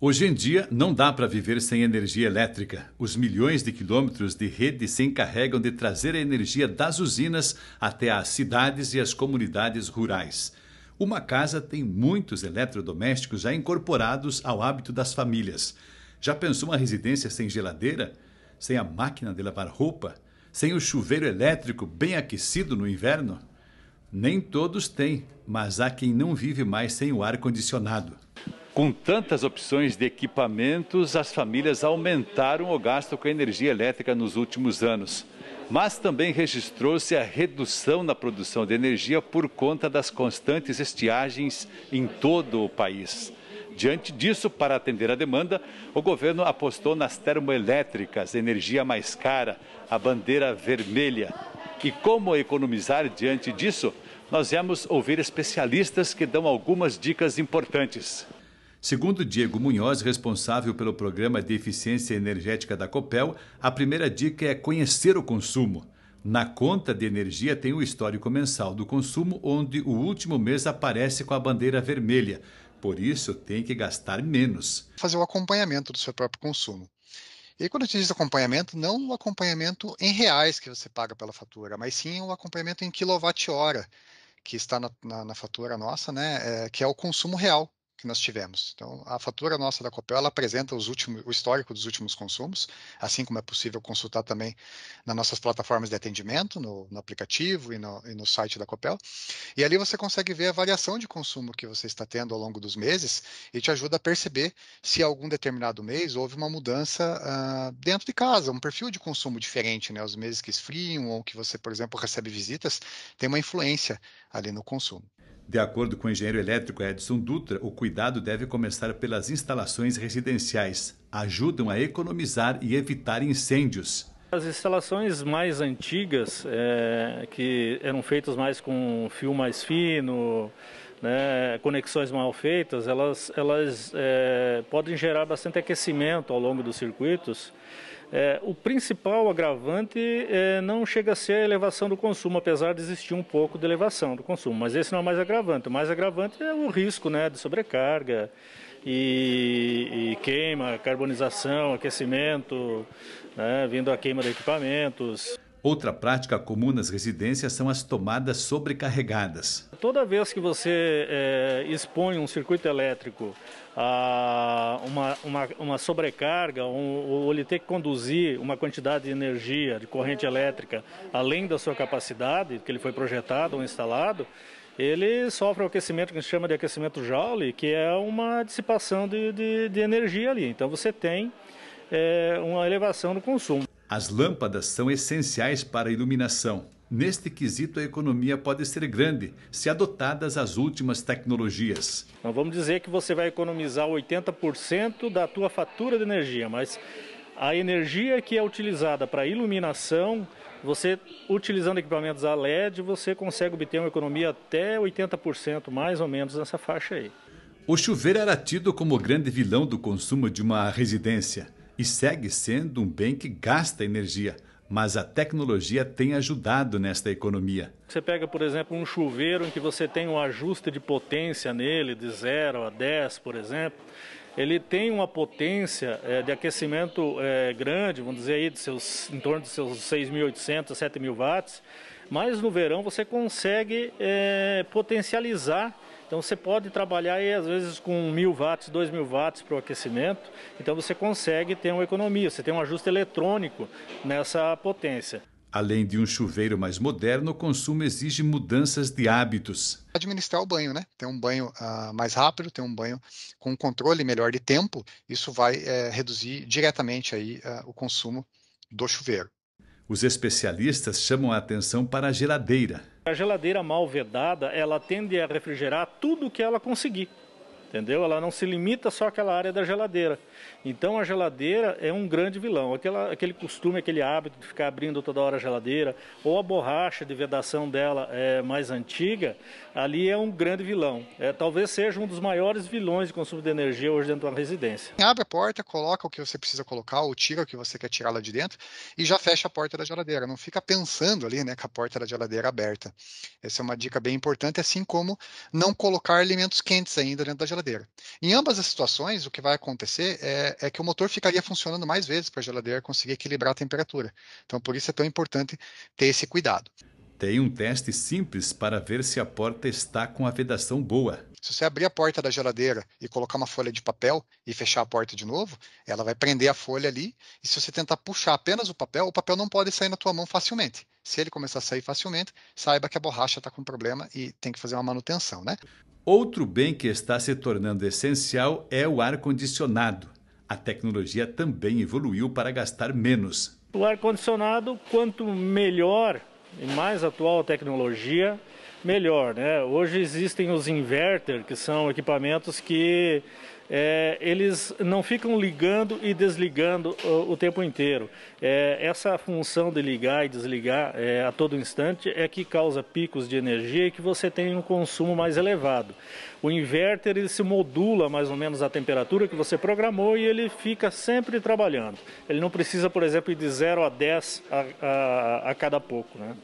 Hoje em dia, não dá para viver sem energia elétrica. Os milhões de quilômetros de rede se encarregam de trazer a energia das usinas até as cidades e as comunidades rurais. Uma casa tem muitos eletrodomésticos já incorporados ao hábito das famílias. Já pensou uma residência sem geladeira? Sem a máquina de lavar roupa? Sem o chuveiro elétrico bem aquecido no inverno? Nem todos têm, mas há quem não vive mais sem o ar-condicionado. Com tantas opções de equipamentos, as famílias aumentaram o gasto com a energia elétrica nos últimos anos. Mas também registrou-se a redução na produção de energia por conta das constantes estiagens em todo o país. Diante disso, para atender a demanda, o governo apostou nas termoelétricas, energia mais cara, a bandeira vermelha. E como economizar diante disso? Nós vamos ouvir especialistas que dão algumas dicas importantes. Segundo Diego Munhoz, responsável pelo programa de eficiência energética da Copel, a primeira dica é conhecer o consumo. Na conta de energia tem o histórico mensal do consumo, onde o último mês aparece com a bandeira vermelha. Por isso, tem que gastar menos. Fazer o acompanhamento do seu próprio consumo. E quando a gente diz acompanhamento, não o acompanhamento em reais que você paga pela fatura, mas sim o acompanhamento em quilowatt-hora que está na, na, na, fatura nossa, né? É, que é o consumo real que nós tivemos. Então, a fatura nossa da Copel ela apresenta os últimos, o histórico dos últimos consumos, assim como é possível consultar também nas nossas plataformas de atendimento, no, no aplicativo e no, e no, site da Copel. E ali você consegue ver a variação de consumo que você está tendo ao longo dos meses e te ajuda a perceber se algum determinado mês houve uma mudança uh, dentro de casa, um perfil de consumo diferente, né? Os meses que esfriam ou que você, por exemplo, recebe visitas, tem uma influência ali no consumo. De acordo com o engenheiro elétrico Edson Dutra, o cuidado deve começar pelas instalações residenciais. Ajudam a economizar e evitar incêndios. As instalações mais antigas, é, que eram feitas mais com fio mais fino, né, conexões mal feitas, elas, elas é, podem gerar bastante aquecimento ao longo dos circuitos. É, o principal agravante é, não chega a ser a elevação do consumo, apesar de existir um pouco de elevação do consumo, mas esse não é o mais agravante. O mais agravante é o risco né, de sobrecarga e, e queima, carbonização, aquecimento, né, vindo a queima de equipamentos. Outra prática comum nas residências são as tomadas sobrecarregadas. Toda vez que você é, expõe um circuito elétrico a uma, uma, uma sobrecarga, um, ou ele ter que conduzir uma quantidade de energia, de corrente elétrica, além da sua capacidade, que ele foi projetado ou instalado, ele sofre o aquecimento que a gente chama de aquecimento Joule, que é uma dissipação de, de, de energia ali. Então você tem é, uma elevação no consumo. As lâmpadas são essenciais para a iluminação. Neste quesito, a economia pode ser grande se adotadas as últimas tecnologias. Não vamos dizer que você vai economizar 80% da tua fatura de energia, mas a energia que é utilizada para iluminação, você utilizando equipamentos a LED, você consegue obter uma economia até 80% mais ou menos nessa faixa aí. O chuveiro era é tido como o grande vilão do consumo de uma residência e segue sendo um bem que gasta energia, mas a tecnologia tem ajudado nesta economia. Você pega, por exemplo, um chuveiro em que você tem um ajuste de potência nele, de 0 a 10, por exemplo. Ele tem uma potência é, de aquecimento é, grande, vamos dizer aí, de seus, em torno de seus 6.800 a 7.000 watts, mas no verão você consegue é, potencializar então você pode trabalhar aí, às vezes com mil watts, dois mil watts para o aquecimento. Então você consegue ter uma economia, você tem um ajuste eletrônico nessa potência. Além de um chuveiro mais moderno, o consumo exige mudanças de hábitos. Administrar o banho, né? Ter um banho uh, mais rápido, ter um banho com um controle melhor de tempo, isso vai eh, reduzir diretamente aí uh, o consumo do chuveiro. Os especialistas chamam a atenção para a geladeira. A geladeira mal vedada, ela tende a refrigerar tudo o que ela conseguir entendeu? Ela não se limita só àquela área da geladeira. Então a geladeira é um grande vilão. Aquela, aquele costume, aquele hábito de ficar abrindo toda hora a geladeira, ou a borracha de vedação dela é mais antiga, ali é um grande vilão. É, talvez seja um dos maiores vilões de consumo de energia hoje dentro de uma residência. Abre a porta, coloca o que você precisa colocar, ou tira o que você quer tirar lá de dentro, e já fecha a porta da geladeira. Não fica pensando ali, né, com a porta da geladeira aberta. Essa é uma dica bem importante, assim como não colocar alimentos quentes ainda dentro da geladeira geladeira. Em ambas as situações, o que vai acontecer é, é que o motor ficaria funcionando mais vezes para a geladeira conseguir equilibrar a temperatura. Então, por isso é tão importante ter esse cuidado. Tem um teste simples para ver se a porta está com a vedação boa. Se você abrir a porta da geladeira e colocar uma folha de papel e fechar a porta de novo, ela vai prender a folha ali. E se você tentar puxar apenas o papel, o papel não pode sair na tua mão facilmente. Se ele começar a sair facilmente, saiba que a borracha está com problema e tem que fazer uma manutenção, né? Outro bem que está se tornando essencial é o ar-condicionado. A tecnologia também evoluiu para gastar menos. O ar-condicionado, quanto melhor e mais atual a tecnologia, melhor. Né? Hoje existem os inverter, que são equipamentos que é, eles não ficam ligando e desligando o, o tempo inteiro. É, essa função de ligar e desligar é, a todo instante é que causa picos de energia e que você tem um consumo mais elevado. O inverter ele se modula mais ou menos a temperatura que você programou e ele fica sempre trabalhando. Ele não precisa, por exemplo, ir de 0 a 10 a, a, a cada pouco. Né?